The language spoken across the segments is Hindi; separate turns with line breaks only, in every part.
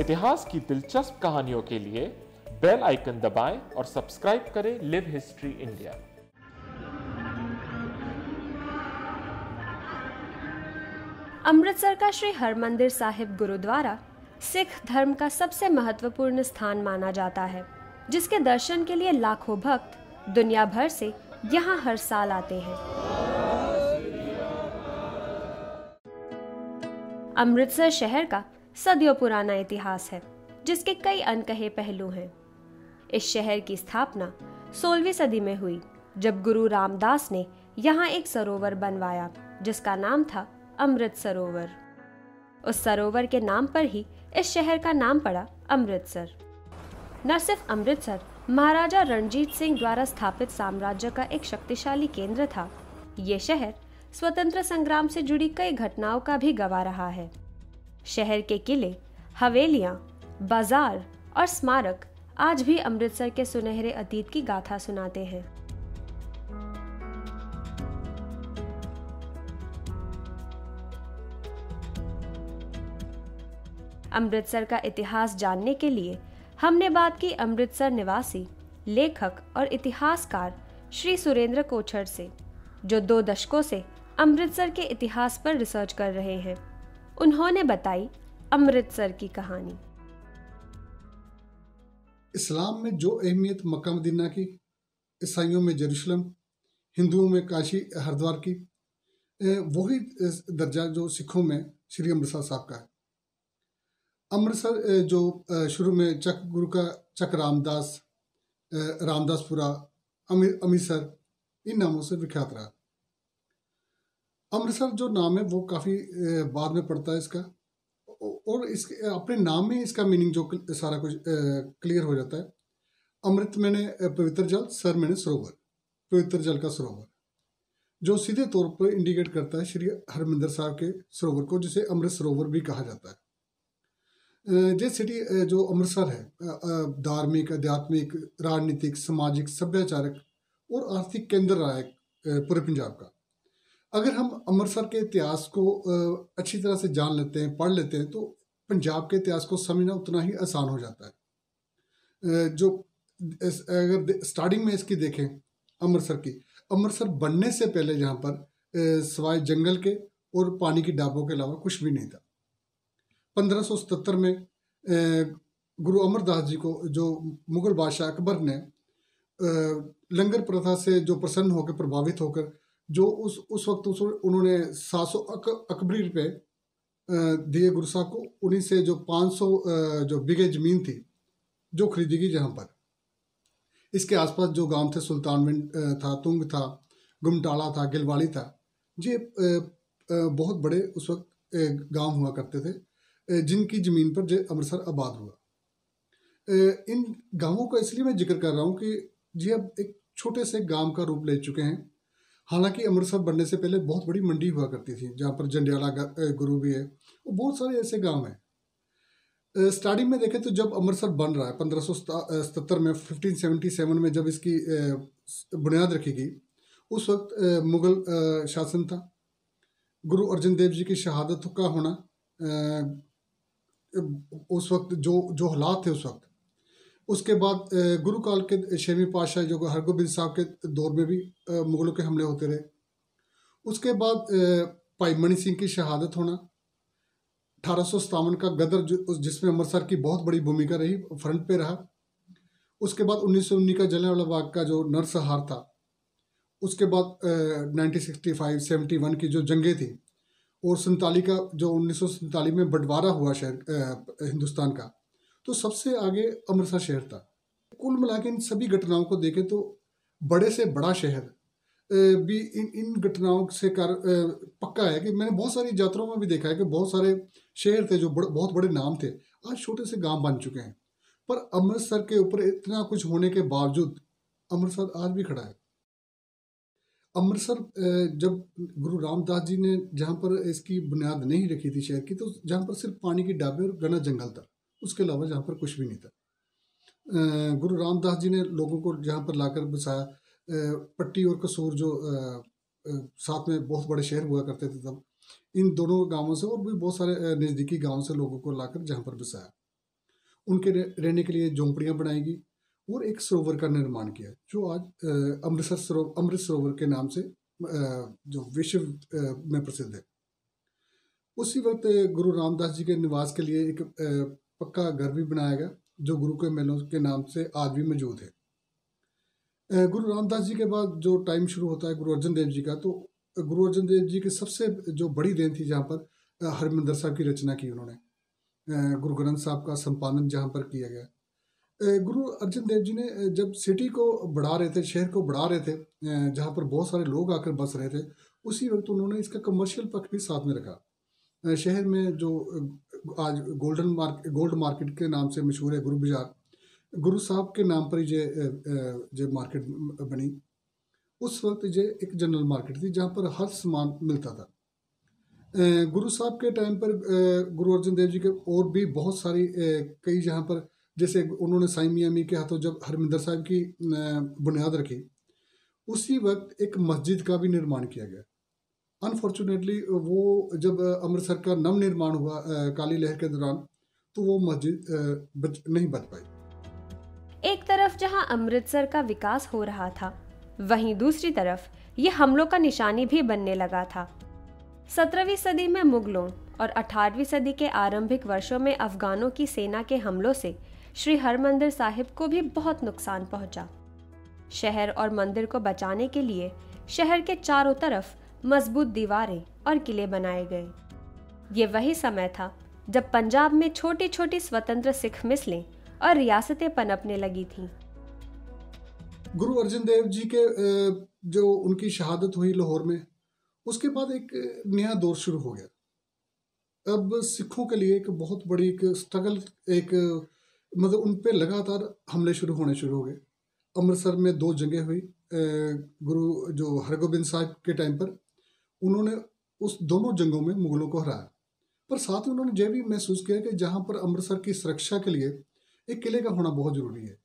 इतिहास की दिलचस्प कहानियों के लिए बेल आइकन दबाएं और सब्सक्राइब करें लिव हिस्ट्री इंडिया
अमृतसर का श्री हरमंदिर साहिब गुरुद्वारा सिख धर्म का सबसे महत्वपूर्ण स्थान माना जाता है जिसके दर्शन के लिए लाखों भक्त दुनिया भर से यहाँ हर साल आते हैं अमृतसर शहर का सदियों पुराना इतिहास है जिसके कई अनकहे पहलू हैं इस शहर की स्थापना सोलवी सदी में हुई जब गुरु रामदास ने यहाँ एक सरोवर बनवाया जिसका नाम था अमृत सरोवर उस सरोवर के नाम पर ही इस शहर का नाम पड़ा अमृतसर न सिर्फ अमृतसर महाराजा रणजीत सिंह द्वारा स्थापित साम्राज्य का एक शक्तिशाली केंद्र था ये शहर स्वतंत्र संग्राम से जुड़ी कई घटनाओं का भी गवाह रहा है शहर के किले हवेलियाँ बाजार और स्मारक आज भी अमृतसर के सुनहरे अतीत की गाथा सुनाते हैं अमृतसर का इतिहास जानने के लिए हमने बात की अमृतसर निवासी लेखक और इतिहासकार श्री सुरेंद्र कोछर से जो दो दशकों से अमृतसर के इतिहास पर रिसर्च कर रहे हैं उन्होंने बताई अमृतसर की कहानी
इस्लाम में जो अहमियत मक्का मदीना की ईसाइयों में जरूशलम हिंदुओं में काशी हरिद्वार की वही दर्जा जो सिखों में श्री अमृतसर साहब का है अमृतसर जो शुरू में चक गुरु का चक रामदास रामदासपुरा अमृतसर इन नामों से विख्यात रहा अमृतसर जो नाम है वो काफ़ी बाद में पड़ता है इसका और इस अपने नाम में इसका मीनिंग जो सारा कुछ क्लियर हो जाता है अमृत मैंने पवित्र जल सर मैंने सरोवर पवित्र जल का सरोवर जो सीधे तौर पर इंडिकेट करता है श्री हरमिंदर साहब के सरोवर को जिसे अमृत सरोवर भी कहा जाता है ये सिटी जो अमृतसर है धार्मिक आध्यात्मिक राजनीतिक सामाजिक सभ्याचारक और आर्थिक केंद्र रहा है पूरे पंजाब का अगर हम अमृतसर के इतिहास को अच्छी तरह से जान लेते हैं पढ़ लेते हैं तो पंजाब के इतिहास को समझना उतना ही आसान हो जाता है जो अगर स्टार्टिंग में इसकी देखें अमृतसर की अमृतसर बनने से पहले यहाँ पर सवाए जंगल के और पानी की डाबों के अलावा कुछ भी नहीं था 1577 में गुरु अमरदास जी को जो मुगल बादशाह अकबर ने लंगर प्रथा से जो प्रसन्न होकर प्रभावित होकर जो उस उस वक्त उस उन्होंने सात सौ अक, अकबरी रुपये दिए साहब को उन्हीं से जो पाँच सौ जो बिगे ज़मीन थी जो खरीदी गई जहाँ पर इसके आसपास जो गांव थे सुल्तानविंड था तुंग था गुमटाला था गिलवाड़ी था ये बहुत बड़े उस वक्त गांव हुआ करते थे जिनकी ज़मीन पर जो अमृतसर आबाद हुआ इन गांवों का इसलिए मैं जिक्र कर रहा हूँ कि ये अब एक छोटे से गांव का रूप ले चुके हैं हालांकि अमृतसर बनने से पहले बहुत बड़ी मंडी हुआ करती थी जहाँ पर जंडियाला गुरु भी है और बहुत सारे ऐसे गांव हैं स्टार्टिंग में देखें तो जब अमृतसर बन रहा है पंद्रह में फिफ्टीन सेवेंटी सेवन में जब इसकी बुनियाद रखी गई उस वक्त मुग़ल शासन था गुरु अर्जन देव जी की शहादत का होना उस वक्त जो जो हालात थे उस वक्त उसके बाद गुरु काल के छवीं पातशाह जो हरगोबिंद साहब के दौर में भी मुगलों के हमले होते रहे उसके बाद भाई मणि सिंह की शहादत होना अठारह का गदर जिसमें अमृतसर की बहुत बड़ी भूमिका रही फ्रंट पे रहा उसके बाद उन्नीस सौ उन्नीस का जलियांवाला बाग का जो नरसहार था उसके बाद nineteen sixty five seventy one की जो जंगें थी और सन्ताली का जो उन्नीस सौ में बंटवारा हुआ शहर हिंदुस्तान का तो सबसे आगे अमृतसर शहर था कुल मिला के इन सभी घटनाओं को देखें तो बड़े से बड़ा शहर भी इन इन घटनाओं से कर पक्का है कि मैंने बहुत सारी यात्राओं में भी देखा है कि बहुत सारे शहर थे जो बड़, बहुत बड़े नाम थे आज छोटे से गांव बन चुके हैं पर अमृतसर के ऊपर इतना कुछ होने के बावजूद अमृतसर आज भी खड़ा है अमृतसर जब गुरु रामदास जी ने जहाँ पर इसकी बुनियाद नहीं रखी थी शहर की तो जहाँ पर सिर्फ पानी की डाबे और घना जंगल था उसके अलावा यहाँ पर कुछ भी नहीं था गुरु रामदास जी ने लोगों को जहाँ पर लाकर बसाया पट्टी और कसूर जो साथ में बहुत बड़े शहर हुआ करते थे तब इन दोनों गांवों से और भी बहुत सारे नज़दीकी गांव से लोगों को लाकर जहाँ पर बसाया उनके रहने के लिए झोंपड़ियाँ बनाई गई और एक सरोवर का निर्माण किया जो आज अमृतसर सरोवर अमृत सरोवर के नाम से जो विश्व में प्रसिद्ध है उसी वक्त गुरु रामदास जी के निवास के लिए एक पक्का घर भी बनाया गया जो गुरु के मेलों के नाम से आज भी मौजूद है गुरु रामदास जी के बाद जो टाइम शुरू होता है गुरु अर्जन देव जी का तो गुरु अर्जन देव जी की सबसे जो बड़ी देन थी जहाँ पर हरिमंदर साहब की रचना की उन्होंने गुरु ग्रंथ साहब का संपादन जहाँ पर किया गया गुरु अर्जन देव जी ने जब सिटी को बढ़ा रहे थे शहर को बढ़ा रहे थे जहाँ पर बहुत सारे लोग आकर बस रहे थे उसी वक्त उन्होंने इसका कमर्शियल पक्ष भी साथ में रखा शहर में जो आज गोल्डन मार्केट गोल्ड मार्केट के नाम से मशहूर है गुरु बाजार गुरु साहब के नाम पर ही जे जे मार्केट बनी उस वक्त जे एक जनरल मार्केट थी जहाँ पर हर सामान मिलता था गुरु साहब के टाइम पर गुरु अर्जन देव जी के और भी बहुत सारी कई जहाँ पर जैसे उन्होंने साई मियामी के हाथों जब हरमिंदर साहब की बुनियाद रखी उसी वक्त एक मस्जिद का भी निर्माण किया गया अनफॉर्चुनेटली वो जब अमृतसर का नव निर्माण हुआ काली लहर के दौरान तो वो मस्जिद नहीं बच
पाई एक तरफ जहां अमृतसर का विकास हो रहा था वहीं दूसरी तरफ ये हमलों का निशानी भी बनने लगा था सत्रहवीं सदी में मुगलों और 18वीं सदी के आरंभिक वर्षों में अफगानों की सेना के हमलों से श्री हरमंदिर साहिब को भी बहुत नुकसान पहुंचा शहर और मंदिर को बचाने के लिए शहर के चारों तरफ मजबूत दीवारें और किले बनाए गए ये वही समय था जब पंजाब में छोटी छोटी स्वतंत्र सिख मिसलें और रियासतें पनपने लगी थी
गुरु अर्जन देव जी के जो उनकी शहादत हुई लाहौर में उसके बाद एक नया दौर शुरू हो गया अब सिखों के लिए एक बहुत बड़ी एक स्ट्रगल एक मतलब उन पर लगातार हमले शुरू होने शुरू हो गए अमृतसर में दो जगह हुई गुरु जो हरगोबिंद साहब के टाइम पर उन्होंने उस दोनों जंगों में मुगलों को हराया पर साथ ही उन्होंने यह भी महसूस किया कि जहाँ पर अमृतसर की सुरक्षा के लिए एक किले का होना बहुत ज़रूरी है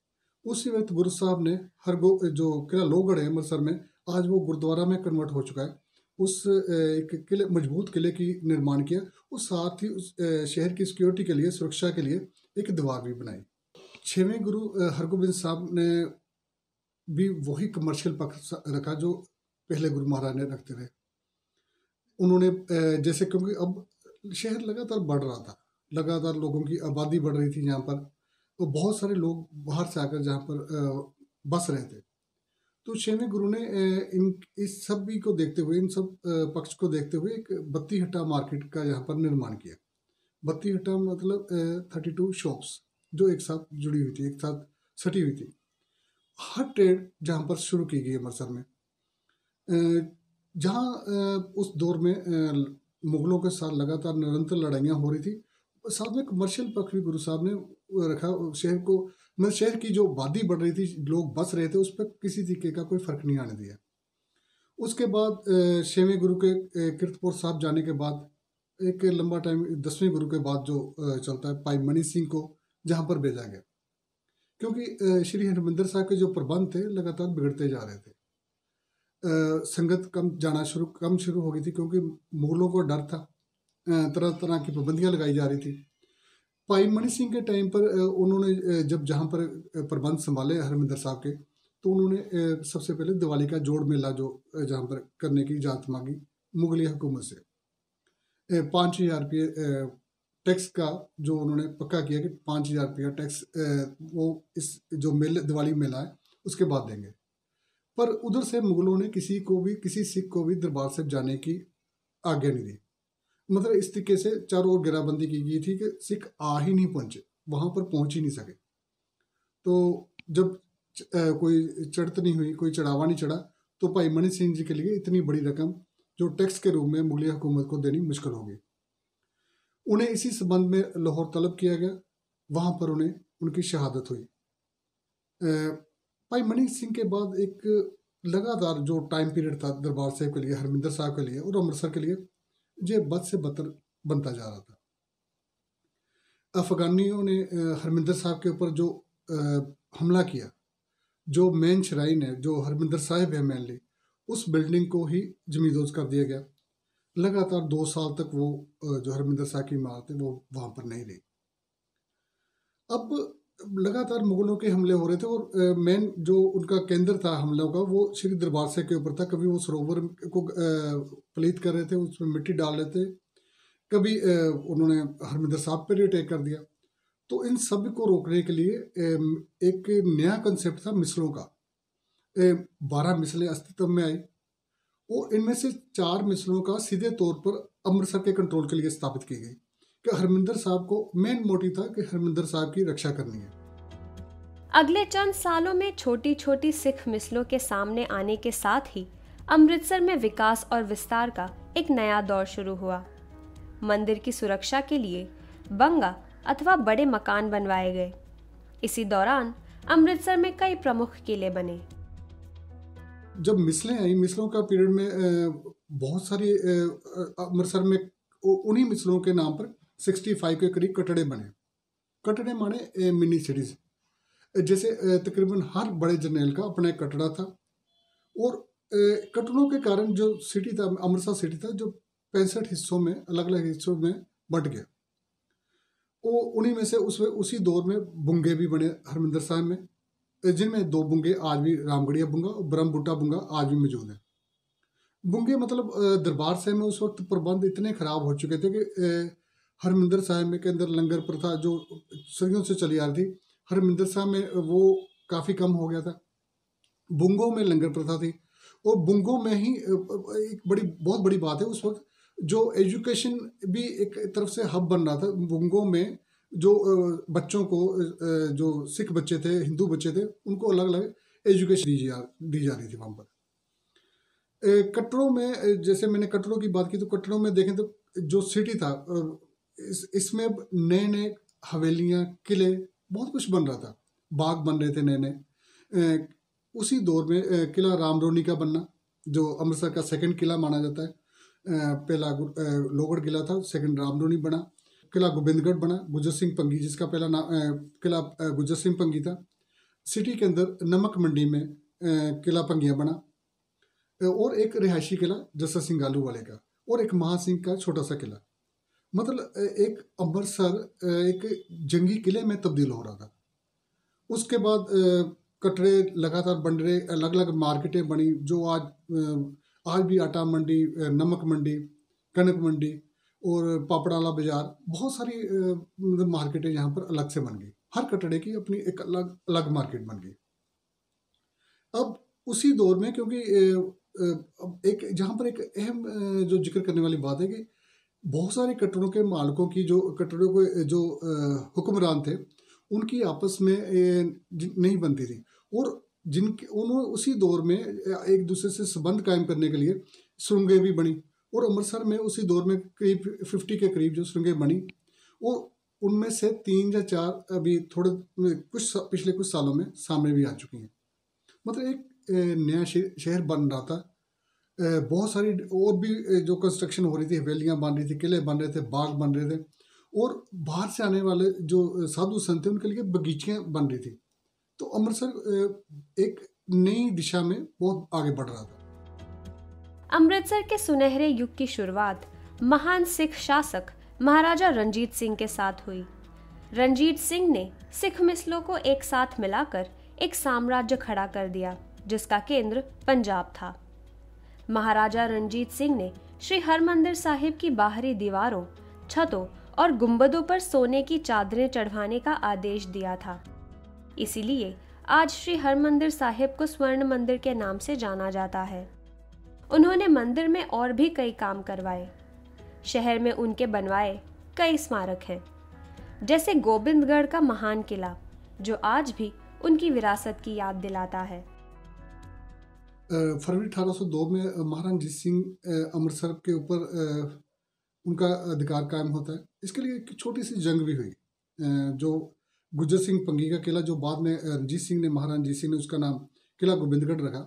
उसी वक्त गुरु साहब ने हर गो जो किला लोहगढ़ है अमृतसर में आज वो गुरुद्वारा में कन्वर्ट हो चुका है उस एक किले मजबूत किले की निर्माण किया और साथ ही उस शहर की सिक्योरिटी के लिए सुरक्षा के लिए एक दीवार भी बनाई छवें गुरु हरगोबिंद साहब ने भी वही कमर्शियल पक्ष रखा जो पहले गुरु महाराज ने रखते थे उन्होंने जैसे क्योंकि अब शहर लगातार बढ़ रहा था लगातार लोगों की आबादी बढ़ रही थी यहाँ पर तो बहुत सारे लोग बाहर से आकर जहाँ पर बस रहे थे तो शैनिक गुरु ने इन इस सभी को देखते हुए इन सब पक्ष को देखते हुए एक बत्ती हट्टा मार्केट का यहाँ पर निर्माण किया बत्ती हट्टा मतलब थर्टी टू शॉप्स जो एक साथ जुड़ी हुई थी एक साथ सटी हुई थी हर ट्रेड जहाँ पर शुरू की गई अमृतसर में जहाँ उस दौर में मुगलों के साथ लगातार निरंतर लड़ाइयाँ हो रही थी साथ में कमर्शियल पक्ष भी गुरु साहब ने रखा शहर को मैं शहर की जो वादी बढ़ रही थी लोग बस रहे थे उस पर किसी तरीके का कोई फर्क नहीं आने दिया उसके बाद छवें गुरु के कीर्तपुर साहब जाने के बाद एक लंबा टाइम दसवें गुरु के बाद जो चलता है भाई मणि सिंह को जहाँ पर भेजा गया क्योंकि श्री हरमिंदर साहब के जो प्रबंध थे लगातार बिगड़ते जा रहे थे संगत कम जाना शुरू कम शुरू हो गई थी क्योंकि मुगलों को डर था तरह तरह की पाबंदियाँ लगाई जा रही थी भाई मणि सिंह के टाइम पर उन्होंने जब जहाँ पर प्रबंध संभाले हरमिंदर साहब के तो उन्होंने सबसे पहले दिवाली का जोड़ मेला जो जहाँ पर करने की इजाज़त मांगी मुगली हुकूमत से पाँच हज़ार रुपये टैक्स का जो उन्होंने पक्का किया कि पाँच हज़ार रुपया टैक्स वो इस जो मेले दिवाली मेला है उसके बाद देंगे पर उधर से मुगलों ने किसी को भी किसी सिख को भी दरबार साहब जाने की आज्ञा नहीं दी मतलब इस तरीके से चारों ओर घेराबंदी की गई थी कि सिख आ ही नहीं पहुंचे वहां पर पहुंच ही नहीं सके तो जब कोई चढ़त नहीं हुई कोई चढ़ावा नहीं चढ़ा तो भाई मनी सिंह जी के लिए इतनी बड़ी रकम जो टैक्स के रूप में मुगली हुकूमत को देनी मुश्किल होगी उन्हें इसी संबंध में लाहौर तलब किया गया वहाँ पर उन्हें उनकी शहादत हुई भाई मनीष सिंह के बाद एक लगातार जो टाइम पीरियड था दरबार साहब के लिए हरमिंदर साहब के लिए और अमृतसर के लिए ये बद से बदतर बनता जा रहा था अफगानियों ने हरमिंदर साहब के ऊपर जो हमला किया जो मेन शराइन है जो हरमिंदर साहब है मेनली उस बिल्डिंग को ही जमींदोज कर दिया गया लगातार दो साल तक वो जो हरमिंदर साहब की इमारत है वो वहाँ पर नहीं रही अब लगातार मुगलों के हमले हो रहे थे और मेन जो उनका केंद्र था हमलों का वो श्री दरबार से के ऊपर था कभी वो सरोवर को पलीत कर रहे थे उसमें मिट्टी डाल रहे थे कभी उन्होंने हरमिंदर साहब पर अटैक कर दिया तो इन सब को रोकने के लिए एक नया कंसेप्ट था मिसलों का बारह मिसलें अस्तित्व में आई और इनमें से चार मिसलों का सीधे तौर पर अमृतसर के कंट्रोल के लिए स्थापित की गई कि हरमिंदर साहब को मेन मोटिव था कि हरमिंदर साहब की रक्षा करनी है
अगले चंद सालों में छोटी छोटी सिख मिसलों के सामने आने के साथ ही अमृतसर में विकास और विस्तार का एक नया दौर शुरू हुआ मंदिर की सुरक्षा के लिए बंगा अथवा बड़े मकान बनवाए गए इसी दौरान अमृतसर में कई प्रमुख किले बने
जब मिसलें आई मिसलों का पीरियड में बहुत सारी अमृतसर में उन्हीं मिसलों के नाम पर 65 के करीब कटड़े बने कटड़े माने मिनी सिटीज जैसे तकरीबन हर बड़े जर्नैल का अपना एक कटड़ा था और कटड़ों के कारण जो सिटी था अमृतसर सिटी था जो पैंसठ हिस्सों में अलग अलग हिस्सों में बट गया वो उन्हीं में से उस उसी दौर में बुंगे भी बने हरमिंदर साहब में जिनमें दो बुंगे आज भी रामगढ़िया बुंगा और बुट्टा बुंगा आज भी मौजूद है बुंगे मतलब दरबार साहब में उस वक्त प्रबंध इतने खराब हो चुके थे कि हरमिंदर साहब में के अंदर लंगर प्रथा जो सदियों से चली आ रही थी हरमिंदर साहब में वो काफ़ी कम हो गया था बुंगों में लंगर प्रथा थी और बुंगों में ही एक बड़ी बहुत बड़ी बात है उस वक्त जो एजुकेशन भी एक तरफ से हब बन रहा था बुंगों में जो बच्चों को जो सिख बच्चे थे हिंदू बच्चे थे उनको अलग अलग एजुकेशन दी जा दी जा रही थी वहाँ पर कटरों में जैसे मैंने कटरों की बात की तो कटरों में देखें तो जो सिटी था इस इसमें नए नए हवेलियाँ किले बहुत कुछ बन रहा था बाग बन रहे थे नए नए उसी दौर में किला रामरोनी का बनना जो अमृतसर का सेकंड किला माना जाता है पहला लोगढ़ किला था सेकंड रामरोनी बना किला गोविंदगढ़ बना गुजर सिंह पंगी जिसका पहला नाम किला गुजर सिंह पंगी था सिटी के अंदर नमक मंडी में किला पंगिया बना और एक रिहायशी किला जस्सा सिंह आलू वाले का और एक महा सिंह का छोटा सा किला मतलब एक अमृतसर एक जंगी किले में तब्दील हो रहा था उसके बाद कटरे लगातार बन रहे अलग अलग मार्केटें बनी जो आज आज भी आटा मंडी नमक मंडी कनक मंडी और पापड़ाला बाजार बहुत सारी मतलब मार्केटें यहाँ पर अलग से बन गई हर कटरे की अपनी एक अलग अलग मार्केट बन गई अब उसी दौर में क्योंकि एक जहाँ पर एक अहम जो जिक्र करने वाली बात है कि बहुत सारे कटड़ों के मालिकों की जो कटड़ों के जो हुक्मरान थे उनकी आपस में नहीं बनती थी और जिनके उन्होंने उसी दौर में एक दूसरे से संबंध कायम करने के लिए सुरंगें भी बनी और अमृतसर में उसी दौर में करीब फिफ्टी के करीब जो सुरंगें बनी और उनमें से तीन या चार अभी थोड़े कुछ पिछले कुछ सालों में सामने भी आ चुकी हैं मतलब एक नया शहर बन रहा था बहुत सारी और भी जो कंस्ट्रक्शन हो रही थी हवेलियाँ बन रही थी किले बन रहे थे बाग बन रहे थे और बाहर से आने वाले जो साधु संत थे उनके लिए बगीचियाँ बन रही थी तो अमृतसर एक नई दिशा में बहुत आगे बढ़ रहा था
अमृतसर के सुनहरे युग की शुरुआत महान सिख शासक महाराजा रंजीत सिंह के साथ हुई रंजीत सिंह ने सिख मिसलों को एक साथ मिलाकर एक साम्राज्य खड़ा कर दिया जिसका केंद्र पंजाब था महाराजा रणजीत सिंह ने श्री हरमंदिर साहिब की बाहरी दीवारों छतों और गुंबदों पर सोने की चादरें चढ़वाने का आदेश दिया था इसीलिए आज श्री हरमंदिर साहिब को स्वर्ण मंदिर के नाम से जाना जाता है उन्होंने मंदिर में और भी कई काम करवाए शहर में उनके बनवाए कई स्मारक हैं जैसे गोविंदगढ़ का महान किला जो आज भी उनकी विरासत की याद दिलाता है
फरवरी 1802 में महाराणा जीत सिंह अमृतसर के ऊपर उनका अधिकार कायम होता है इसके लिए एक छोटी सी जंग भी हुई जो गुज्जर सिंह पंगी का किला जो बाद में रंजीत सिंह ने महाराणा जीत सिंह ने उसका नाम किला गोविंदगढ़ रखा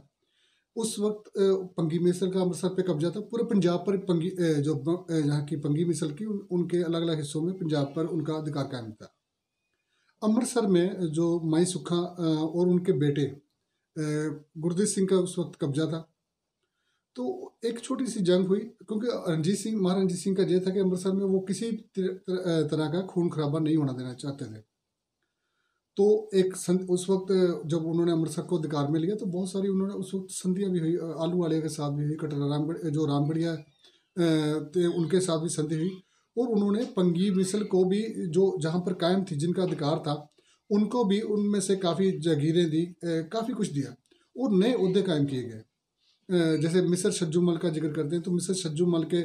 उस वक्त पंगी मिसल का अमृतसर पे कब्जा था पूरे पंजाब पर पंगी जो यहाँ की पंगी मिसल की उनके अलग अलग हिस्सों में पंजाब पर उनका अधिकार कायम था अमृतसर में जो माई सुखा और उनके बेटे गुरदेव सिंह का उस वक्त कब्जा था तो एक छोटी सी जंग हुई क्योंकि रणजीत सिंह महारणजीत सिंह का यह था कि अमृतसर में वो किसी तरह का खून खराबा नहीं होना देना चाहते थे तो एक उस वक्त जब उन्होंने अमृतसर को अधिकार में लिया तो बहुत सारी उन्होंने उस वक्त संधियाँ भी हुई आलू वाले के साथ भी हुई कटरा रामगढ़ जो रामगढ़िया थे उनके साथ भी संधि हुई और उन्होंने पंगी मिसल को भी जो जहाँ पर कायम थी जिनका अधिकार था उनको भी उनमें से काफ़ी जागीरें दी काफ़ी कुछ दिया और नए उहदे कायम किए गए जैसे मिसर सज्जू मल का जिक्र करते हैं तो मिसर सज्जू मल के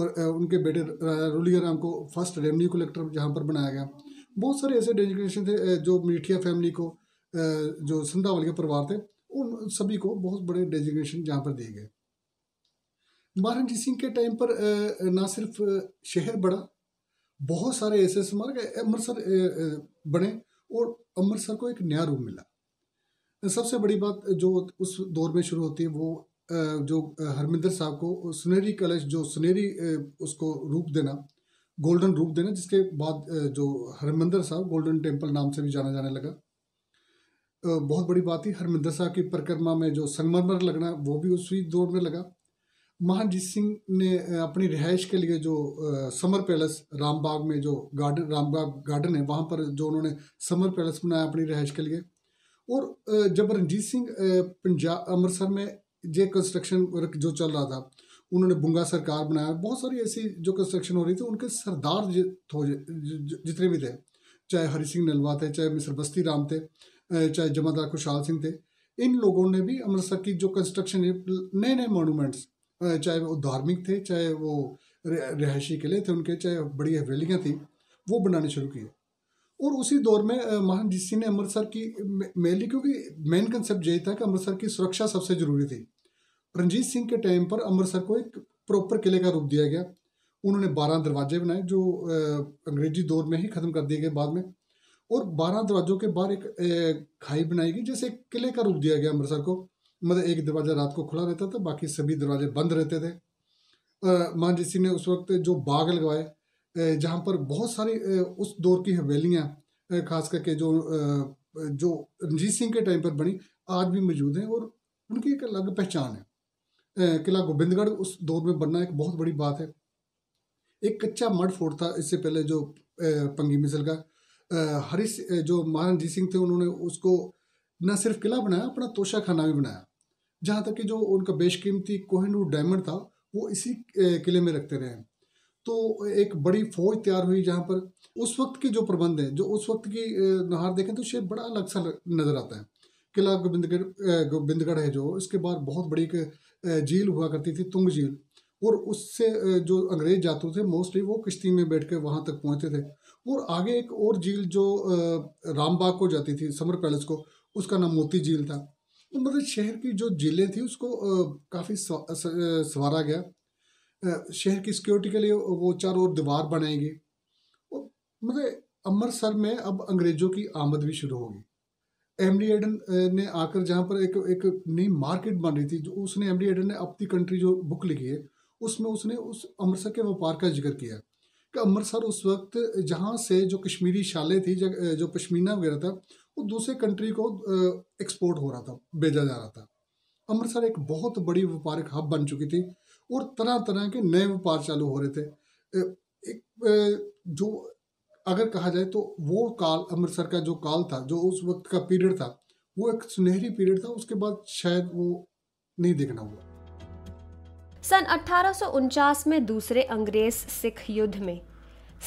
और उनके बेटे रुलिया राम को फर्स्ट रेवन्यू कलेक्टर यहाँ पर बनाया गया बहुत सारे ऐसे डेजिग्नेशन थे जो मीठिया फैमिली को जो संधावल के परिवार थे उन सभी को बहुत बड़े डेजिग्नेशन यहाँ पर दिए गए जी सिंह के टाइम पर ना सिर्फ शहर बढ़ा बहुत सारे ऐसे स्मारक अमृतसर बने और अमृतसर को एक नया रूप मिला तो सबसे बड़ी बात जो उस दौर में शुरू होती है वो जो हरमिंदर साहब को सुनहरी कलश जो सुनहरी उसको रूप देना गोल्डन रूप देना जिसके बाद जो हरमिंदर साहब गोल्डन टेम्पल नाम से भी जाना जाने लगा बहुत बड़ी बात थी हरमिंदर साहब की परिक्रमा में जो संगमरमर लगना वो भी उसी दौर में लगा महाजीत सिंह ने अपनी रिहाइश के लिए जो समर पैलेस रामबाग में जो गार्डन रामबाग गार्डन है वहाँ पर जो उन्होंने समर पैलेस बनाया अपनी रिहाइश के लिए और जब रंजीत सिंह पंजाब अमृतसर में जे कंस्ट्रक्शन वर्क जो चल रहा था उन्होंने बुंगा सरकार बनाया बहुत सारी ऐसी जो कंस्ट्रक्शन हो रही थी उनके सरदार जितने भी थे चाहे हरि सिंह नलवा थे चाहे मिस्र बस्ती राम थे चाहे जमादार खुशहाल सिंह थे इन लोगों ने भी अमृतसर की जो कंस्ट्रक्शन है नए नए मोनूमेंट्स चाहे वो धार्मिक थे चाहे वो रिहायशी किले थे उनके चाहे बड़ी हवेलियाँ थी वो बनाने शुरू किए और उसी दौर में महान जी ने अमृतसर की मेनली क्योंकि मेन कंसेप्ट यही था कि अमृतसर की सुरक्षा सबसे ज़रूरी थी रंजीत सिंह के टाइम पर अमृतसर को एक प्रॉपर किले का रूप दिया गया उन्होंने बारह दरवाजे बनाए जो अंग्रेजी दौर में ही ख़त्म कर दिए गए बाद में और बारह दरवाजों के बाहर एक खाई बनाई गई जैसे एक किले का रूप दिया गया अमृतसर को मतलब एक दरवाज़ा रात को खुला रहता था बाकी सभी दरवाजे बंद रहते थे मान जी ने उस वक्त जो बाग लगवाए जहाँ पर बहुत सारी उस दौर की हवेलियाँ खास करके जो जो रंजीत सिंह के टाइम पर बनी आज भी मौजूद हैं और उनकी एक अलग पहचान है किला गोबिंदगढ़ उस दौर में बनना एक बहुत बड़ी बात है एक कच्चा मड फोर्ट था इससे पहले जो पंगी मिसल का हरी जो महाराणा रंजीत सिंह थे उन्होंने उसको न सिर्फ किला बनाया अपना तोशा खाना भी बनाया जहाँ तक कि जो उनका बेशकीमती कोहिनूर डायमंड था वो इसी किले में रखते रहे तो एक बड़ी फौज तैयार हुई जहाँ पर उस वक्त के जो प्रबंध हैं जो उस वक्त की नहार देखें तो शेप बड़ा अलग सा नज़र आता है किला गोबिंदगढ़ गोबिंदगढ़ है जो इसके बाद बहुत बड़ी एक झील हुआ करती थी तुंग झील और उससे जो अंग्रेज जाते थे मोस्टली वो किश्ती में बैठ कर वहाँ तक पहुँचते थे और आगे एक और झील जो रामबाग को जाती थी समर पैलेस को उसका नाम मोती झील था तो मतलब शहर की जो झीलें थी उसको काफ़ी संवारा गया शहर की सिक्योरिटी के लिए वो चारों ओर दीवार बनाई गई मतलब अमृतसर में अब अंग्रेजों की आमद भी शुरू होगी एमडी एडन ने आकर जहाँ पर एक एक नई मार्केट बन रही थी जो उसने एमडी एडन ने अपनी कंट्री जो बुक लिखी है उसमें उसने उस अमृतसर के व्यापार का जिक्र किया कि अमृतसर उस वक्त जहाँ से जो कश्मीरी शाले थी जो पश्मीना वगैरह था वो दूसरे कंट्री को एक्सपोर्ट हो रहा था भेजा जा रहा था अमृतसर एक बहुत बड़ी व्यापारिक हब बन चुकी थी और तरह तरह के नए व्यापार चालू हो रहे थे एक जो अगर कहा जाए तो वो काल अमृतसर का जो काल था जो उस वक्त का पीरियड था वो एक सुनहरी पीरियड था उसके बाद शायद वो नहीं देखना हुआ
सन अठारह में दूसरे अंग्रेज सिख युद्ध में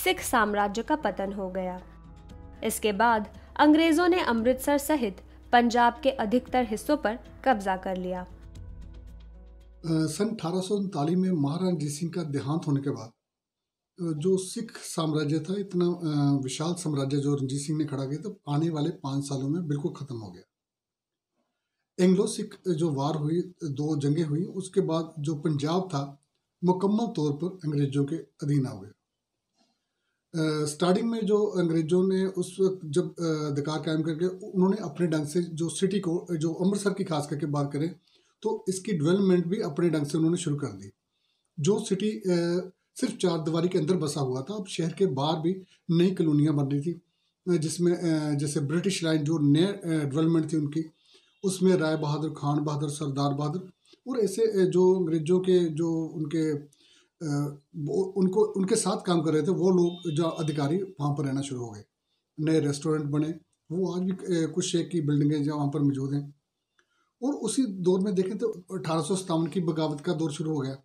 सिख साम्राज्य का पतन हो गया इसके बाद अंग्रेजों ने अमृतसर सहित पंजाब के अधिकतर हिस्सों पर कब्जा कर लिया
सन अठारह में महाराणा जी सिंह का देहांत होने के बाद जो सिख साम्राज्य था इतना विशाल साम्राज्य जो रणजीत सिंह ने खड़ा किया था तो आने वाले पाँच सालों में बिल्कुल ख़त्म हो गया एंग्लो सिख जो वार हुई दो जंगें हुई उसके बाद जो पंजाब था मुकम्मल तौर पर अंग्रेजों के अधीन आ गया स्टार्टिंग में जो अंग्रेजों ने उस वक्त जब अधिकार कायम करके उन्होंने अपने ढंग से जो सिटी को जो अमृतसर की खास करके बात करें तो इसकी डेवलपमेंट भी अपने ढंग से उन्होंने शुरू कर दी जो सिटी सिर्फ चार दीवारी के अंदर बसा हुआ था अब शहर के बाहर भी नई कलोनियाँ बन रही थी जिसमें जैसे ब्रिटिश लाइन जो नए डेवलपमेंट थी उनकी उसमें राय बहादुर खान बहादुर सरदार बहादुर और ऐसे जो अंग्रेजों के जो उनके उनको उनके साथ काम कर रहे थे वो लोग जो अधिकारी वहाँ पर रहना शुरू हो गए नए रेस्टोरेंट बने वो आज भी कुछ शेख की बिल्डिंगें जहाँ वहाँ पर मौजूद हैं और उसी दौर में देखें तो अठारह की बगावत का दौर शुरू हो गया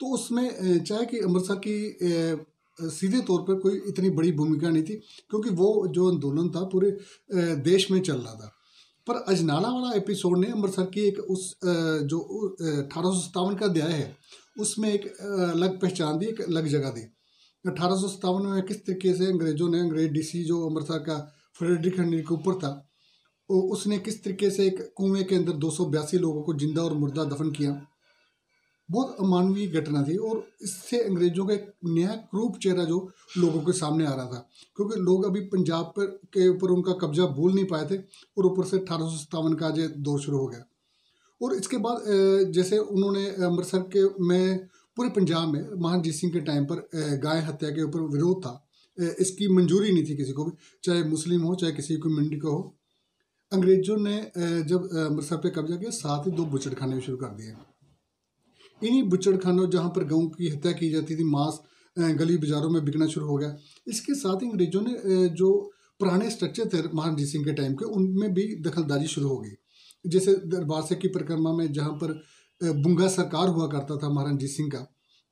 तो उसमें चाहे कि अमृतसर की सीधे तौर पर कोई इतनी बड़ी भूमिका नहीं थी क्योंकि वो जो आंदोलन था पूरे देश में चल रहा था पर अजनाला वाला एपिसोड ने अमृतसर की एक उस जो अठारह का अध्याय है उसमें एक अलग पहचान दी एक अलग जगह दी अठारह में किस तरीके से अंग्रेजों ने अंग्रेज डीसी जो अमृतसर का फ्रेडरिक हेनरी ऊपर था उसने किस तरीके से एक कुएं के अंदर दो लोगों को जिंदा और मुर्दा दफन किया बहुत अमानवीय घटना थी और इससे अंग्रेजों का एक नया क्रूप चेहरा जो लोगों के सामने आ रहा था क्योंकि लोग अभी पंजाब पर के ऊपर उनका कब्जा भूल नहीं पाए थे और ऊपर से अठारह का जो दौर शुरू हो गया और इसके बाद जैसे उन्होंने अमृतसर के में पूरे पंजाब में महानजीत सिंह के टाइम पर गाय हत्या के ऊपर विरोध था इसकी मंजूरी नहीं थी किसी को भी चाहे मुस्लिम हो चाहे किसी कम्युनिटी का हो अंग्रेजों ने जब अमृतसर पे कब्जा किया साथ ही दो बुचड़खाने भी शुरू कर दिए इन्हीं बुचड़खानों जहाँ पर गऊ की हत्या की जाती थी मांस गली बाजारों में बिकना शुरू हो गया इसके साथ ही अंग्रेजों ने जो पुराने स्ट्रक्चर थे महानजीत सिंह के टाइम के उनमें भी दखलदारी शुरू हो गई जैसे दरबार से की परिक्रमा में जहाँ पर बुंगा सरकार हुआ करता था महाराज जी सिंह का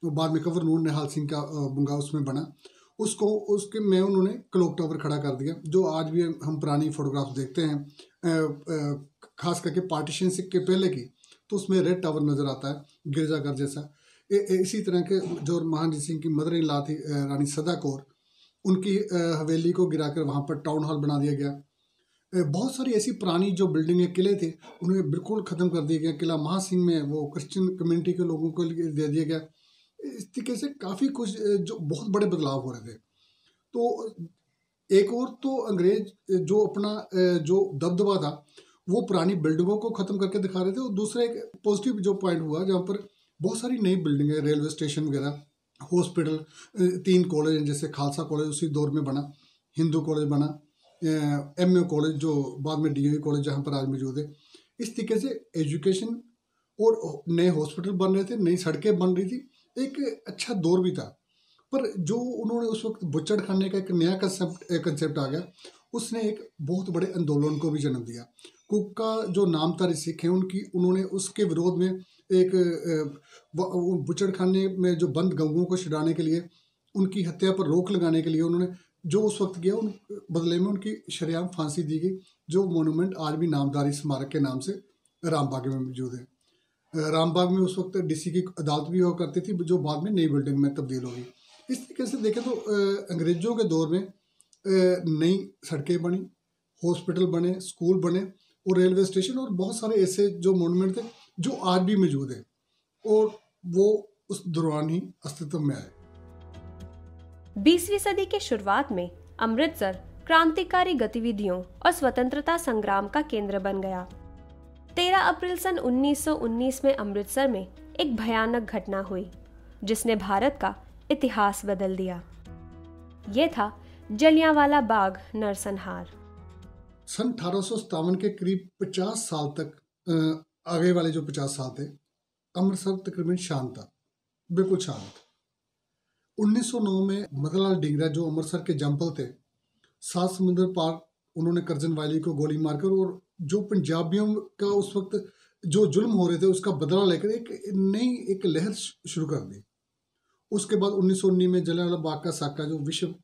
तो बाद में कंवर नूर निहाल सिंह का बुंगा उसमें बना उसको उसके में उन्होंने क्लॉक टावर खड़ा कर दिया जो आज भी हम पुरानी फोटोग्राफ देखते हैं खास करके पार्टीशन से के पहले की तो उसमें रेड टावर नज़र आता है गिरजाघर जैसा ए, ए, इसी तरह के जो महानजीत सिंह की मदर इन ला थी रानी सदा कौर उनकी हवेली को गिराकर वहाँ पर टाउन हॉल बना दिया गया बहुत सारी ऐसी पुरानी जो बिल्डिंग है किले थे उन्हें बिल्कुल ख़त्म कर दिया गया किला महासिंह में वो क्रिश्चियन कम्युनिटी के लोगों को दे दिया गया इस तरीके से काफ़ी कुछ जो बहुत बड़े बदलाव हो रहे थे तो एक और तो अंग्रेज जो अपना जो दबदबा था वो पुरानी बिल्डिंगों को ख़त्म करके दिखा रहे थे और दूसरा एक पॉजिटिव जो पॉइंट हुआ जहाँ पर बहुत सारी नई बिल्डिंग है रेलवे स्टेशन वगैरह हॉस्पिटल तीन कॉलेज जैसे खालसा कॉलेज उसी दौर में बना हिंदू कॉलेज बना एम ए कॉलेज जो बाद में डी कॉलेज जहाँ पर आज मौजूद है इस तरीके से एजुकेशन और नए हॉस्पिटल बन रहे थे नई सड़कें बन रही थी एक अच्छा दौर भी था पर जो उन्होंने उस वक्त बुच्चड़ खाने का एक नया कंसेप्ट कंसेप्ट आ गया उसने एक बहुत बड़े आंदोलन को भी जन्म दिया कुक का जो नामतारी सिख हैं उनकी उन्होंने उसके विरोध में एक खाने में जो बंद गंगुओं को छिड़ाने के लिए उनकी हत्या पर रोक लगाने के लिए उन्होंने जो उस वक्त गया उन बदले में उनकी शरेआम फांसी दी गई जो मोनूमेंट आज भी नामदारी स्मारक के नाम से रामबाग में मौजूद है रामबाग में उस वक्त डीसी की अदालत भी हुआ करती थी जो बाद में नई बिल्डिंग में तब्दील हो गई इस तरीके से देखें तो अंग्रेजों के दौर में नई सड़कें बनी हॉस्पिटल बने स्कूल बने और रेलवे स्टेशन और बहुत सारे ऐसे जो मोनूमेंट थे जो आज भी मौजूद है और वो उस दौरान ही अस्तित्व में आए
बीसवीं सदी के शुरुआत में अमृतसर क्रांतिकारी गतिविधियों और स्वतंत्रता संग्राम का केंद्र बन गया 13 अप्रैल सन 1919 में अमृतसर में एक भयानक घटना हुई जिसने भारत का इतिहास बदल दिया यह था जलियांवाला बाग नरसंहार
सन अठारह के करीब 50 साल तक आगे वाले जो 50 साल थे अमृतसर तकरीबन शांत था बिल्कुल शांत 1909 में मदनलाल डिंगरा जो अमृतसर के जंपल थे सात समुद्र पार उन्होंने करजन वाली को गोली मारकर और जो पंजाबियों का उस वक्त जो जुल्म हो रहे थे उसका बदला लेकर एक नई एक लहर शुरू कर दी उसके बाद उन्नीस में जलियाला बाग का साका जो विश्व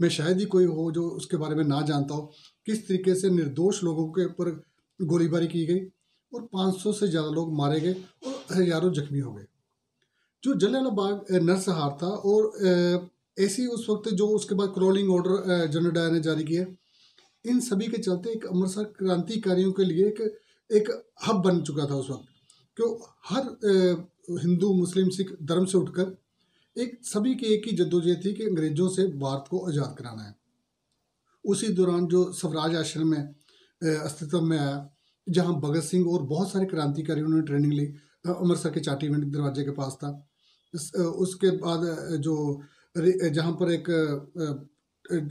में शायद ही कोई हो जो उसके बारे में ना जानता हो किस तरीके से निर्दोष लोगों के ऊपर गोलीबारी की गई और 500 से ज़्यादा लोग मारे गए और हजारों जख्मी हो गए जो जलियाला बाग नरसहार था और ऐसी उस वक्त जो उसके बाद क्रॉलिंग ऑर्डर जनरल डायर ने जारी किया इन सभी के चलते एक अमृतसर क्रांतिकारियों के लिए एक एक हब बन चुका था उस वक्त क्यों हर हिंदू मुस्लिम सिख धर्म से उठकर एक सभी की एक ही जद्दोजहद थी कि अंग्रेजों से भारत को आज़ाद कराना है उसी दौरान जो स्वराज आश्रम में अस्तित्व में आया जहाँ भगत सिंह और बहुत सारे क्रांतिकारियों ने ट्रेनिंग ली अमृतसर के चाटी दरवाजे के पास था उसके बाद जो जहाँ पर एक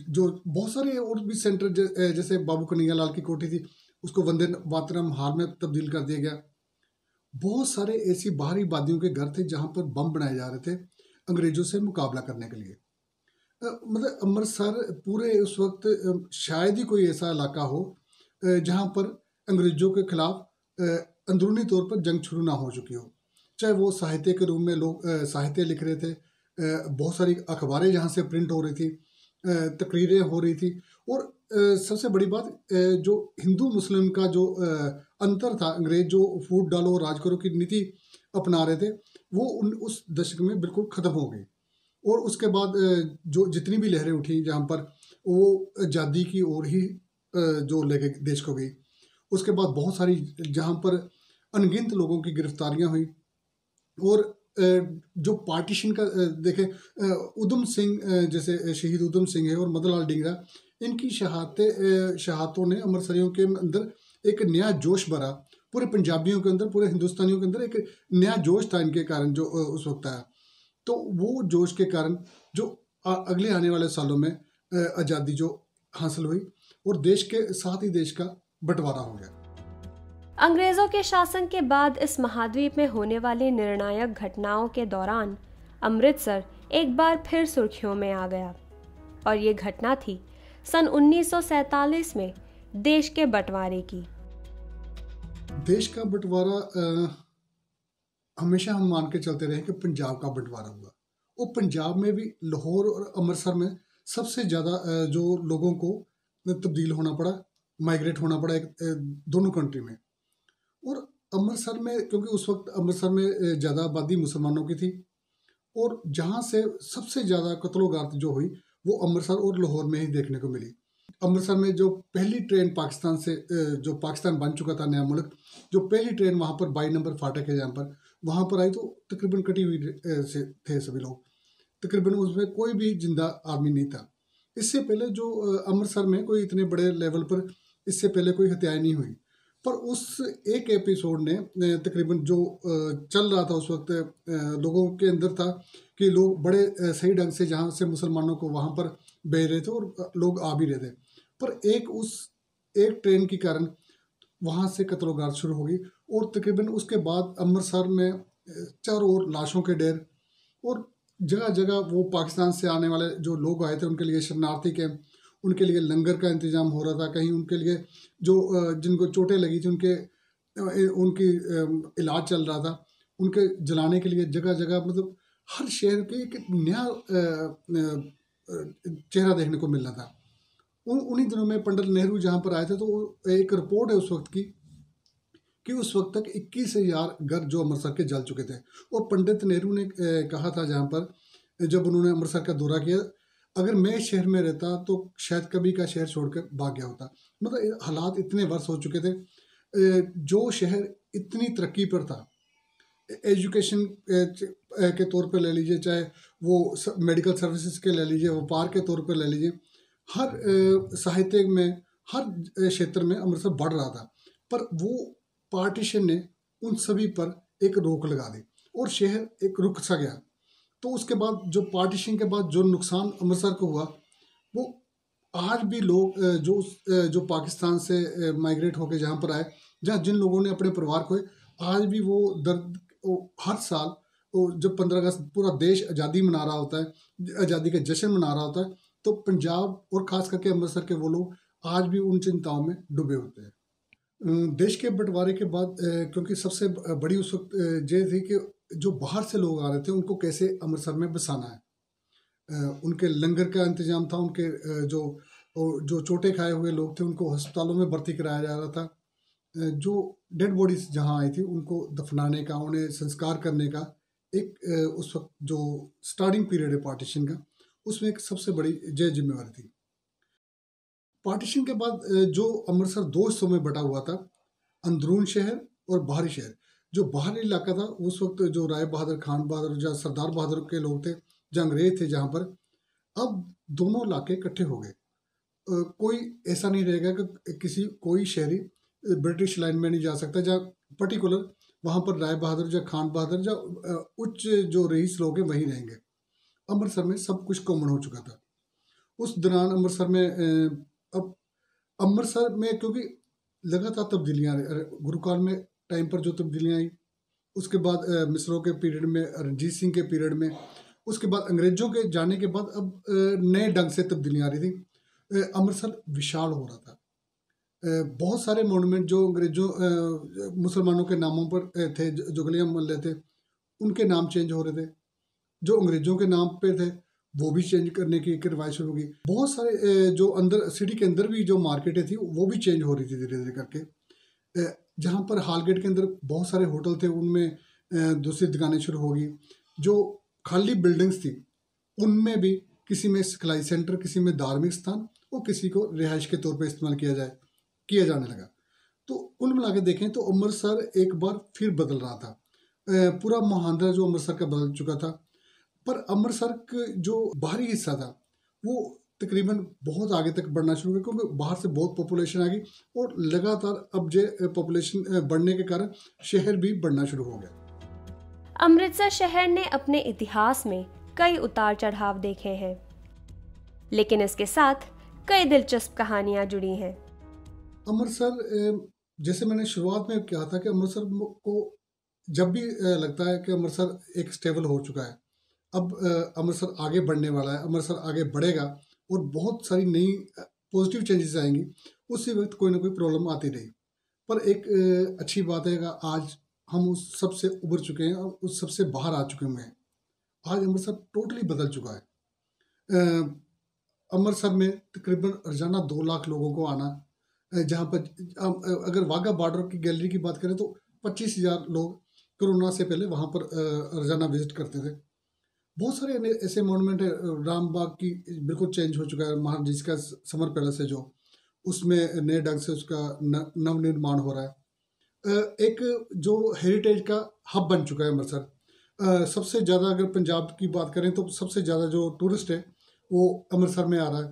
जो बहुत सारे और भी सेंटर जैसे बाबू कन्हैया लाल की कोठी थी उसको वंदे वातरम हार में तब्दील कर दिया गया बहुत सारे ऐसी बाहरी वादियों के घर थे जहाँ पर बम बनाए जा रहे थे अंग्रेजों से मुकाबला करने के लिए मतलब अमृतसर पूरे उस वक्त शायद ही कोई ऐसा इलाका हो जहाँ पर अंग्रेजों के खिलाफ अंदरूनी तौर पर जंग शुरू ना हो चुकी हो चाहे वो साहित्य के रूप में लोग साहित्य लिख रहे थे बहुत सारी अखबारें जहाँ से प्रिंट हो रही थी तकरीरें हो रही थी और सबसे बड़ी बात जो हिंदू मुस्लिम का जो अंतर था अंग्रेज जो फूट डालो राज करो की नीति अपना रहे थे वो उन उस दशक में बिल्कुल ख़त्म हो गई और उसके बाद जो जितनी भी लहरें उठी जहाँ पर वो आज़ादी की ओर ही जो लेके देश को गई उसके बाद बहुत सारी जहाँ पर अनगिनत लोगों की गिरफ्तारियाँ हुई और जो पार्टीशन का देखें उधम सिंह जैसे शहीद उधम सिंह है और मदनलाल डिंगरा इनकी शहादतें शहादतों ने अमृतसरियों के अंदर एक नया जोश भरा पूरे पंजाबियों के अंदर पूरे हिंदुस्तानियों के अंदर एक नया जोश था इनके कारण जो उस वक्त आया तो वो जोश के कारण जो अगले आने वाले सालों में आज़ादी जो हासिल हुई और देश के साथ ही देश का बंटवारा हो गया
अंग्रेजों के शासन के बाद इस महाद्वीप में होने वाली निर्णायक घटनाओं के दौरान अमृतसर एक बार फिर सुर्खियों में आ गया और ये घटना थी सन 1947 में देश के बंटवारे की
देश का बंटवारा हमेशा हम मान के चलते रहे कि पंजाब का बंटवारा हुआ और पंजाब में भी लाहौर और अमृतसर में सबसे ज़्यादा जो लोगों को तब्दील होना पड़ा माइग्रेट होना पड़ा एक दोनों कंट्री में और अमृतसर में क्योंकि उस वक्त अमृतसर में ज़्यादा आबादी मुसलमानों की थी और जहाँ से सबसे ज़्यादा कत्लोगारत जो हुई वो अमृतसर और लाहौर में ही देखने को मिली अमृतसर में जो पहली ट्रेन पाकिस्तान से जो पाकिस्तान बन चुका था नया मुल्क जो पहली ट्रेन वहाँ पर बाई नंबर फाटक है जहाँ पर वहाँ पर आई तो तकरीबन कटी हुई से थे सभी लोग तकरीबन उसमें कोई भी जिंदा आदमी नहीं था इससे पहले जो अमृतसर में कोई इतने बड़े लेवल पर इससे पहले कोई हत्याएं नहीं हुई पर उस एक एपिसोड ने तकरीबन जो चल रहा था उस वक्त लोगों के अंदर था कि लोग बड़े सही ढंग से जहाँ से मुसलमानों को वहाँ पर बेच रहे थे और लोग आ भी रहे थे पर एक उस एक ट्रेन के कारण वहाँ से गार शुरू हो गई और तकरीबन उसके बाद अमृतसर में चारों ओर लाशों के ढेर और जगह जगह वो पाकिस्तान से आने वाले जो लोग आए थे उनके लिए शरणार्थी कैंप उनके लिए लंगर का इंतज़ाम हो रहा था कहीं उनके लिए जो जिनको चोटें लगी थी उनके उनकी इलाज चल रहा था उनके जलाने के लिए जगह जगह मतलब हर शहर के एक नया चेहरा देखने को मिल रहा था उन उन्हीं दिनों में पंडित नेहरू जहाँ पर आए थे तो एक रिपोर्ट है उस वक्त की कि उस वक्त तक इक्कीस हजार घर जो अमृतसर के जल चुके थे और पंडित नेहरू ने कहा था जहाँ पर जब उन्होंने अमृतसर का दौरा किया अगर मैं शहर में रहता तो शायद कभी का शहर छोड़कर भाग गया होता मतलब हालात इतने वर्ष हो चुके थे जो शहर इतनी तरक्की पर था एजुकेशन के तौर पर ले लीजिए चाहे वो मेडिकल सर्विसेज के ले लीजिए व्यापार के तौर पर ले लीजिए हर साहित्य में हर क्षेत्र में अमृतसर बढ़ रहा था पर वो पार्टीशन ने उन सभी पर एक रोक लगा दी और शहर एक रुक सा गया तो उसके बाद जो पार्टीशन के बाद जो नुकसान अमृतसर को हुआ वो आज भी लोग जो जो पाकिस्तान से माइग्रेट होकर जहाँ पर आए जहाँ जिन लोगों ने अपने परिवार खोए आज भी वो दर्द हर साल जब पंद्रह अगस्त पूरा देश आज़ादी मना रहा होता है आज़ादी का जश्न मना रहा होता है तो पंजाब और ख़ास करके अमृतसर के वो लोग आज भी उन चिंताओं में डूबे होते हैं देश के बंटवारे के बाद क्योंकि सबसे बड़ी उस वक्त ये थी कि जो बाहर से लोग आ रहे थे उनको कैसे अमृतसर में बसाना है उनके लंगर का इंतजाम था उनके जो जो चोटे खाए हुए लोग थे उनको अस्पतालों में भर्ती कराया जा रहा था जो डेड बॉडीज जहाँ आई थी उनको दफनाने का उन्हें संस्कार करने का एक उस वक्त जो स्टार्टिंग पीरियड है पार्टीशन का उसमें एक सबसे बड़ी जय जिम्मेवारी थी पार्टीशन के बाद जो अमृतसर दो हिस्सों में बटा हुआ था अंदरून शहर और बाहरी शहर जो बाहरी इलाका था उस वक्त जो राय बहादुर खान बहादुर या सरदार बहादुर के लोग थे या अंग्रेज थे जहाँ पर अब दोनों इलाके इकट्ठे हो गए कोई ऐसा नहीं रहेगा कि किसी कोई शहरी ब्रिटिश लाइन में नहीं जा सकता या पर्टिकुलर वहाँ पर राय बहादुर या खान बहादुर या उच्च जो रईस लोग हैं वहीं रहेंगे अमृतसर में सब कुछ कॉमन हो चुका था उस दौरान अमृतसर में अब अमृतसर में क्योंकि लगातार तब्दीलियाँ गुरुकाल में टाइम पर जो तब्दीलियाँ आई उसके बाद मिसरों के पीरियड में रंजीत सिंह के पीरियड में उसके बाद अंग्रेजों के जाने के बाद अब नए ढंग से तब्दीलियाँ आ रही थी अमृतसर विशाल हो रहा था बहुत सारे मोनूमेंट जो अंग्रेजों मुसलमानों के नामों पर थे जो गलियाँ मोहल्ले थे उनके नाम चेंज हो रहे थे जो अंग्रेजों के नाम पे थे वो भी चेंज करने की एक रिवाज शुरू होगी बहुत सारे जो अंदर सिटी के अंदर भी जो मार्केटें थी वो भी चेंज हो रही थी धीरे धीरे करके जहाँ पर हालगेट के अंदर बहुत सारे होटल थे उनमें दूसरी दुकानें शुरू होगी जो खाली बिल्डिंग्स थी उनमें भी किसी में सिखलाई सेंटर किसी में धार्मिक स्थान और किसी को रिहाइश के तौर पर इस्तेमाल किया जाए किया जाने लगा तो कुल मिला के देखें तो अमृतसर एक बार फिर बदल रहा था पूरा महानदरा जो अमृतसर का बदल चुका था पर अमृतसर का जो बाहरी हिस्सा था वो तकरीबन बहुत आगे तक बढ़ना शुरू हो क्योंकि बाहर से बहुत पॉपुलेशन आ गई और लगातार अब जो पॉपुलेशन बढ़ने के कारण शहर भी बढ़ना शुरू हो गया
अमृतसर शहर ने अपने इतिहास में कई उतार चढ़ाव देखे हैं लेकिन इसके साथ कई दिलचस्प कहानियां जुड़ी हैं
अमृतसर जैसे मैंने शुरुआत में कहा था कि अमृतसर को जब भी लगता है कि अमृतसर एक स्टेबल हो चुका है अब अमृतसर आगे बढ़ने वाला है अमृतसर आगे बढ़ेगा और बहुत सारी नई पॉजिटिव चेंजेस आएंगी उसी वक्त कोई ना कोई प्रॉब्लम आती रही पर एक अच्छी बात है कि आज हम उस सबसे उभर चुके हैं और उस सबसे बाहर आ चुके हैं आज अमृतसर टोटली बदल चुका है अमृतसर में तकरीबन रोजाना दो लाख लोगों को आना जहाँ पर अगर वाघा बॉर्डर की गैलरी की बात करें तो पच्चीस हजार लोग कोरोना से पहले वहाँ पर रोजाना विजिट करते थे बहुत सारे ऐसे मोनूमेंट है रामबाग की बिल्कुल चेंज हो चुका है महाराज जी का समर पैलेस है जो उसमें नए ढंग से उसका नव निर्माण हो रहा है एक जो हेरिटेज का हब बन चुका है अमृतसर सबसे ज़्यादा अगर पंजाब की बात करें तो सबसे ज़्यादा जो टूरिस्ट है वो अमृतसर में आ रहा है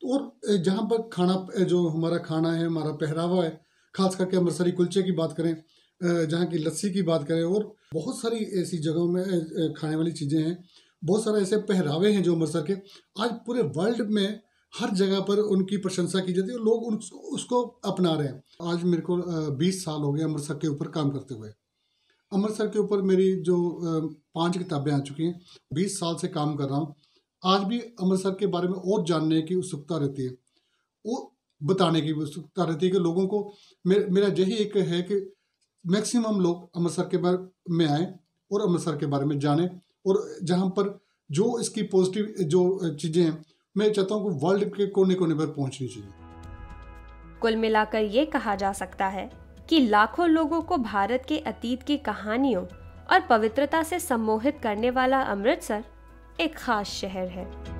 तो और जहाँ पर खाना जो हमारा खाना है हमारा पहरावा है खास करके अमृतसरी कुल्चे की बात करें जहाँ की लस्सी की बात करें और बहुत सारी ऐसी जगहों में खाने वाली चीज़ें हैं बहुत सारे ऐसे पहरावे हैं जो अमृतसर के आज पूरे वर्ल्ड में हर जगह पर उनकी प्रशंसा की जाती है और लोग उन, उसको अपना रहे हैं आज मेरे को बीस साल हो गए अमृतसर के ऊपर काम करते हुए अमृतसर के ऊपर मेरी जो पांच किताबें आ चुकी हैं बीस साल से काम कर रहा हूँ आज भी अमृतसर के बारे में और जानने की उत्सुकता रहती है और बताने की भी उत्सुकता रहती है कि लोगों को मेरा यही एक है कि मैक्सिमम लोग अमृतसर के बारे में आए और अमृतसर के बारे में जाने और जहाँ पर जो इसकी पॉजिटिव जो चीज़ें हैं मैं चाहता हूँ कि वर्ल्ड के कोने कोने पर पहुँचनी चाहिए
कुल मिलाकर ये कहा जा सकता है कि लाखों लोगों को भारत के अतीत की कहानियों और पवित्रता से सम्मोहित करने वाला अमृतसर एक खास शहर है